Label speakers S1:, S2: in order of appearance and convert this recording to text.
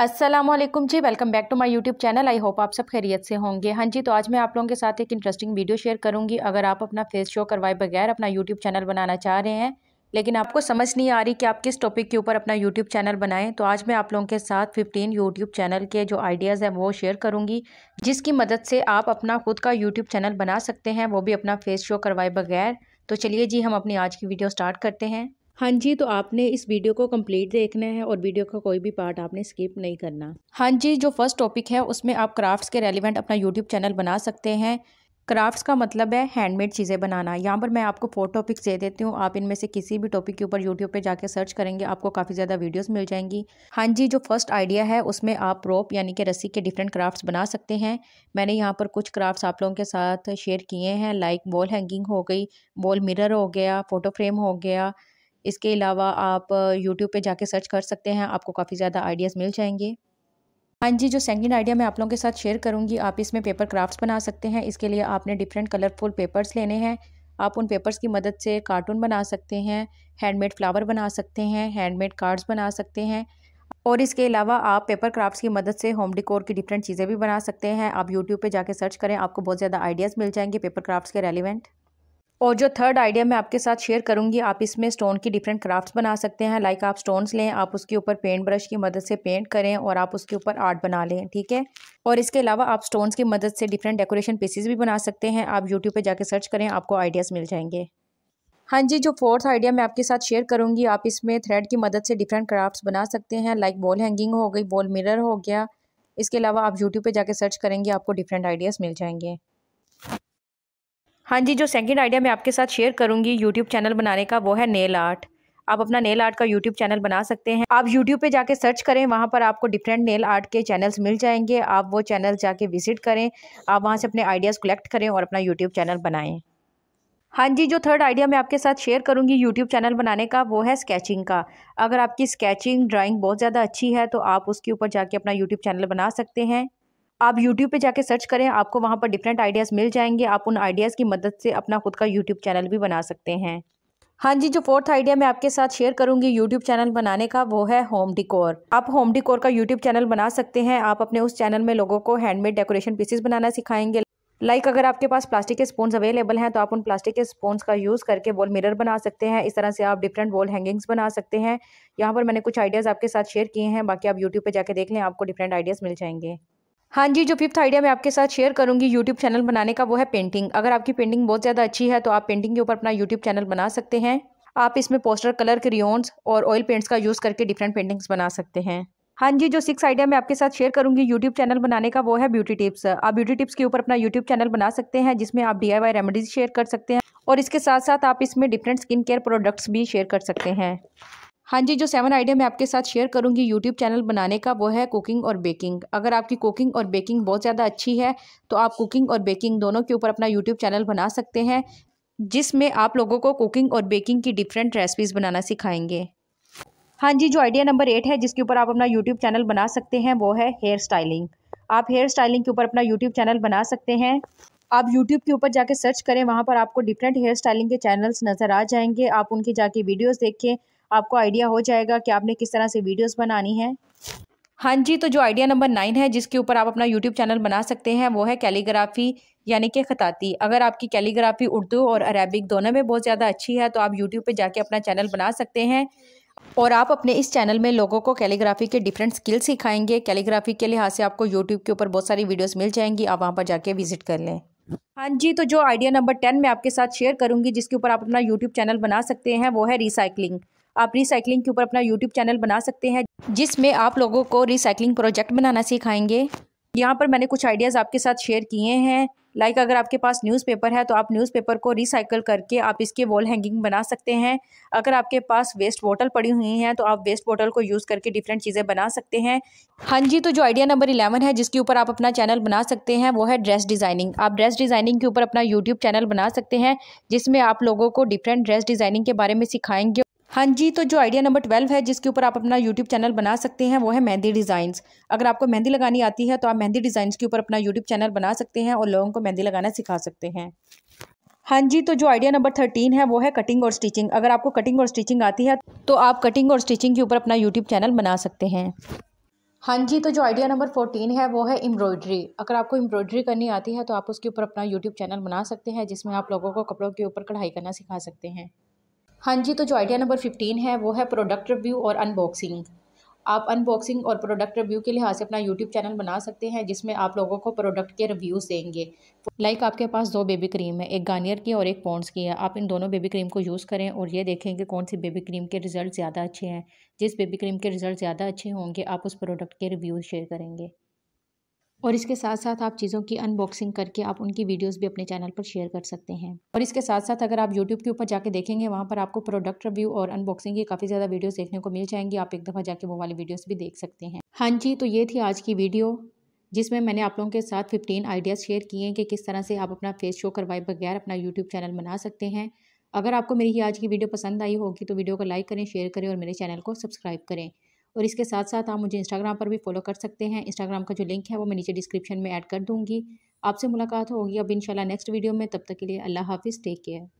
S1: Aslam ji welcome back to my YouTube channel I hope आप सब खैरियत से होंगे हाँ जी तो आज मैं आप लोगों के साथ एक इंटरेस्टिंग वीडियो शेयर करूंगी अगर आप अपना फेस शो करवाए बगैर अपना यूट्यूब चैनल बनाना चाह रहे हैं लेकिन आपको समझ नहीं आ रही कि आप किस टॉपिक के ऊपर अपना यूट्यूब चैनल बनाएं तो आज मैं आप लोगों के साथ फ़िफ्टीन यूट्यूब चैनल के जो आइडियाज़ हैं वो शेयर करूँगी जिसकी मदद से आप अपना खुद का यूट्यूब चैनल बना सकते हैं वो भी अपना फेस शो करवाए बगैर तो चलिए जी हम अपनी आज की वीडियो स्टार्ट करते हैं हाँ जी तो आपने इस वीडियो को कंप्लीट देखना है और वीडियो का कोई भी पार्ट आपने स्किप नहीं करना हाँ जी जो फर्स्ट टॉपिक है उसमें आप क्राफ्ट्स के रेलिवेंट अपना यूट्यूब चैनल बना सकते हैं क्राफ्ट्स का मतलब है हैंडमेड चीज़ें बनाना यहाँ पर मैं आपको फोर टॉपिक्स दे देती हूँ आप इनमें से किसी भी टॉपिक के ऊपर यूट्यूब पे जाकर सर्च करेंगे आपको काफ़ी ज़्यादा वीडियोस मिल जाएंगी हाँ जी जो फर्स्ट आइडिया है उसमें आप रोप यानी कि रस्सी के डिफरेंट क्राफ्ट्स बना सकते हैं मैंने यहाँ पर कुछ क्राफ्ट्स आप लोगों के साथ शेयर किए हैं लाइक वॉल हैंगिंग हो गई वॉल मिररर हो गया फ़ोटो फ्रेम हो गया इसके अलावा आप यूट्यूब पे जाके सर्च कर सकते हैं आपको काफ़ी ज़्यादा आइडियाज़ मिल जाएंगे हाँ जी जो सेकेंड आइडिया मैं आप लोगों के साथ शेयर करूँगी आप इसमें पेपर क्राफ्ट्स बना सकते हैं इसके लिए आपने डिफरेंट कलरफुल पेपर्स लेने हैं आप उन पेपर्स की मदद से कार्टून बना सकते हैं हैंडमेड फ्लावर बना सकते हैं हैंडमेड कार्ड्स बना सकते हैं और इसके अलावा आप पेपर क्राफ्ट्स की मदद से होम डिकोर की डिफरेंट चीज़ें भी बना सकते हैं आप यूट्यूब पे जाके सर्च करें आपको बहुत ज़्यादा आइडियाज़ मिल जाएंगे पेपर क्राफ्ट्स के रेलिवेंट और जो थर्ड आइडिया मैं आपके साथ शेयर करूंगी आप इसमें स्टोन की डिफरेंट क्राफ्ट्स बना सकते हैं लाइक आप स्टोन्स लें आप उसके ऊपर पेंट ब्रश की मदद से पेंट करें और आप उसके ऊपर आर्ट बना लें ठीक है और इसके अलावा आप स्टोन्स की मदद से डिफरेंट डेकोरेशन पीसीज भी बना सकते हैं आप यूट्यूब पर जाकर सर्च करें आपको आइडियाज़ मिल जाएंगे हाँ जी जो फोर्थ आइडिया मैं आपके साथ शेयर करूंगी आप इसमें थ्रेड की मदद से डिफरेंट क्राफ्ट्स बना सकते हैं लाइक वॉल हैंगिंग हो गई वॉल मिरर हो गया इसके अलावा आप यूट्यूब पे जाके सर्च करेंगे आपको डिफरेंट आइडियाज़ मिल जाएंगे हाँ जी जो सेकंड आइडिया मैं आपके साथ शेयर करूँगी यूट्यूब चैनल बनाने का वो है नेल आर्ट आप अपना नेल आर्ट का यूट्यूब चैनल बना सकते हैं आप यूट्यूब पे जाके सर्च करें वहाँ पर आपको डिफरेंट नेल आर्ट के चैनल्स मिल जाएंगे आप वो चैनल जाके विजिट करें आप वहाँ से अपने आइडियाज़ कलेक्ट करें और अपना यूट्यूब चैनल बनाएं हाँ जी जो थर्ड आइडिया मैं आपके साथ शेयर करूँगी यूट्यूब चैनल बनाने का वो है स्केचिंग का अगर आपकी स्केचिंग ड्राइंग बहुत ज़्यादा अच्छी है तो आप उसके ऊपर जाके अपना यूट्यूब चैनल बना सकते हैं आप यूट्यूब पे जाके सर्च करें आपको वहाँ पर डिफरेंट आइडियाज़ मिल जाएंगे आप उन आइडियाज़ की मदद से अपना खुद का यूट्यूब चैनल भी बना सकते हैं हाँ जी जो फोर्थ आइडिया मैं आपके साथ शेयर करूंगी यूट्यूब चैनल बनाने का वो है होम डिकोर आप होम डिकोर का यूट्यूब चैनल बना सकते हैं आप अपने उस चैनल में लोगों को हैंडमेड डेकोरेशन पीसेस बनाना सिखाएंगे लाइक अगर आपके पास प्लास्टिक के स्पून अवेलेबल हैं तो आप उन प्लास्टिक के स्पून्स का यूज़ करके वॉल मिरर बना सकते हैं इस तरह से आप डिफरेंट वॉल हैंगिंग्स बना सकते हैं यहाँ पर मैंने कुछ आइडियाज़ आपके साथ शेयर किए हैं बाकी आप यूट्यूब पर जाकर देख लें आपको डिफरेंट आइडियाज़ मिल जाएंगे हाँ जी जो फिफ्थ आइडिया मैं आपके साथ शेयर करूंगी यूट्यूब चैनल बनाने का वो है पेंटिंग अगर आपकी पेंटिंग बहुत ज़्यादा अच्छी है तो आप पेंटिंग के ऊपर अपना यूट्यूब चैनल बना सकते हैं आप इसमें पोस्टर कलर क्रियोन्स और ऑयल पेंट्स का यूज़ करके डिफरेंट पेंटिंग्स बना सकते हैं हाँ जी जो सिक्स आइडिया मैं आपके साथ शेयर करूंगी यूट्यूब चैनल बनाने का वो है ब्यूटी टिप्स आप ब्यूटी टिप्स के ऊपर अपना यूट्यूब चैनल बना सकते हैं जिसमें आप डी रेमेडीज शेयर कर सकते हैं और इसके साथ साथ आप इसमें डिफरेंट स्किन केयर प्रोडक्ट्स भी शेयर कर सकते हैं हाँ जी जो सेवन आइडिया मैं आपके साथ शेयर करूँगी यूट्यूब चैनल बनाने का वो है कुकिंग और बेकिंग अगर आपकी कुकिंग और बेकिंग बहुत ज़्यादा अच्छी है तो आप कुकिंग और बेकिंग दोनों के ऊपर अपना यूट्यूब चैनल बना सकते हैं जिसमें आप लोगों को कुकिंग और बेकिंग की डिफरेंट रेसिपीज़ बनाना सिखाएंगे हाँ जी जो आइडिया नंबर एट है जिसके ऊपर आप अपना यूट्यूब चैनल बना सकते हैं वो है हेयर स्टाइलिंग आप हेयर स्टाइलिंग के ऊपर अपना यूट्यूब चैनल बना सकते हैं आप यूट्यूब के ऊपर जाके सर्च करें वहाँ पर आपको डिफरेंट हेयर स्टाइलिंग के चैनल्स नज़र आ जाएंगे आप उनके जाके वीडियोस देखें आपको आइडिया हो जाएगा कि आपने किस तरह से वीडियोस बनानी है हाँ जी तो जो आइडिया नंबर नाइन है जिसके ऊपर आप अपना यूट्यूब चैनल बना सकते हैं वो है कैलीग्राफी यानी कि खताती अगर आपकी कैलीग्राफी उर्दू और अरेबिक दोनों में बहुत ज़्यादा अच्छी है तो आप यूट्यूब पर जाके अपना चैनल बना सकते हैं और आप अपने इस चैनल में लोगों को कैलीग्राफी के डिफरेंट स्किल्स सिखाएंगे कैलीग्राफी के लिहाज से आपको यूट्यूब के ऊपर बहुत सारी वीडियोज़ मिल जाएंगी आप वहाँ पर जाके विजिट कर लें हाँ जी तो जो आइडिया नंबर टेन मैं आपके साथ शेयर करूँगी जिसके ऊपर आप अपना यूट्यूब चैनल बना सकते हैं वो है रिसाइकलिंग आप रिसाइकलिंग के ऊपर अपना यूट्यूब चैनल बना सकते हैं जिसमें आप लोगों को रिसाइकलिंग प्रोजेक्ट बनाना सिखाएंगे यहाँ पर मैंने कुछ आइडियाज़ आपके साथ शेयर किए हैं लाइक like अगर आपके पास न्यूज़पेपर है तो आप न्यूज़पेपर को रिसाइकल करके आप इसके वॉल हैंगिंग बना सकते हैं अगर आपके पास वेस्ट बॉटल पड़ी हुई हैं तो आप वेस्ट बॉटल को यूज़ करके डिफरेंट चीज़ें बना सकते हैं हाँ जी तो जो आइडिया नंबर इलेवन है जिसके ऊपर आप अपना चैनल बना सकते हैं वो है ड्रेस डिज़ाइनिंग आप ड्रेस डिज़ाइनिंग के ऊपर अपना यूट्यूब चैनल बना सकते हैं जिसमें आप लोगों को डिफरेंट ड्रेस डिज़ाइनिंग के बारे में सिखाएंगे हाँ जी तो जो आइडिया नंबर ट्वेल्व है जिसके ऊपर आप अपना यूट्यूब चैनल बना सकते हैं वो है मेहंदी डिज़ाइंस अगर आपको मेहंदी लगानी आती है तो आप मेहंदी डिज़ाइंस के ऊपर अपना यूट्यूब चैनल बना सकते हैं और लोगों को मेहंदी लगाना सिखा सकते हैं हाँ जी तो जो आइडिया नंबर थर्टीन है वो है कटिंग और स्टिचिंग अगर आपको कटिंग और स्टिचिंग आती है तो आप कटिंग और स्टिचिंग के ऊपर अपना यूट्यूब चैनल बना सकते हैं हाँ जी तो जो आइडिया नंबर फोर्टीन है वो है एम्ब्रॉयडरी अगर आपको एम्ब्रॉयडरी करनी आती है तो आप उसके ऊपर अपना यूट्यूब चैनल बना सकते हैं जिसमें आप लोगों को कपड़ों के ऊपर कढ़ाई करना सिखा सकते हैं हाँ जी तो जो आइडिया नंबर फिफ्टीन है वो है प्रोडक्ट रिव्यू और अनबॉक्सिंग आप अनबॉक्सिंग और प्रोडक्ट रिव्यू के लिहाज से अपना यूट्यूब चैनल बना सकते हैं जिसमें आप लोगों को प्रोडक्ट के रिव्यूज़ देंगे लाइक आपके पास दो बेबी क्रीम है एक गार्नियर की और एक पॉन्स की है आप इन दोनों बेबी क्रीम को यूज़ करें और ये देखें कि कौन सी बेबी क्रीम के रिज़ल्ट ज़्यादा अच्छे हैं जिस बेबी क्रीम के रिज़ल्ट ज़्यादा अच्छे होंगे आप उस प्रोडक्ट के रिव्यूज़ शेयर करेंगे और इसके साथ साथ आप चीज़ों की अनबॉक्सिंग करके आप उनकी वीडियोस भी अपने चैनल पर शेयर कर सकते हैं और इसके साथ साथ अगर आप यूट्यूब के ऊपर जाके देखेंगे वहाँ पर आपको प्रोडक्ट रिव्यू और अनबॉक्सिंग की काफ़ी ज़्यादा वीडियोस देखने को मिल जाएंगी आप एक दफ़ा जाके वो वाली वीडियोज़ भी देख सकते हैं हाँ जी तो ये थी आज की वीडियो जिसमें मैंने आप लोगों के साथ फिफ्टीन आइडियाज़ शेयर किए हैं कि किस तरह से आप अपना फेस शो करवाए बगैर अपना यूट्यूब चैनल बना सकते हैं अगर आपको मेरी आज की वीडियो पसंद आई होगी तो वीडियो को लाइक करें शेयर करें और मेरे चैनल को सब्सक्राइब करें और इसके साथ साथ आप मुझे इंस्टाग्राम पर भी फॉलो कर सकते हैं इंस्टाग्राम का जो लिंक है वो मैं नीचे डिस्क्रिप्शन में ऐड कर दूँगी आपसे मुलाकात होगी अब इंशाल्लाह नेक्स्ट वीडियो में तब तक के लिए अल्लाह हाफिज़ टेक केयर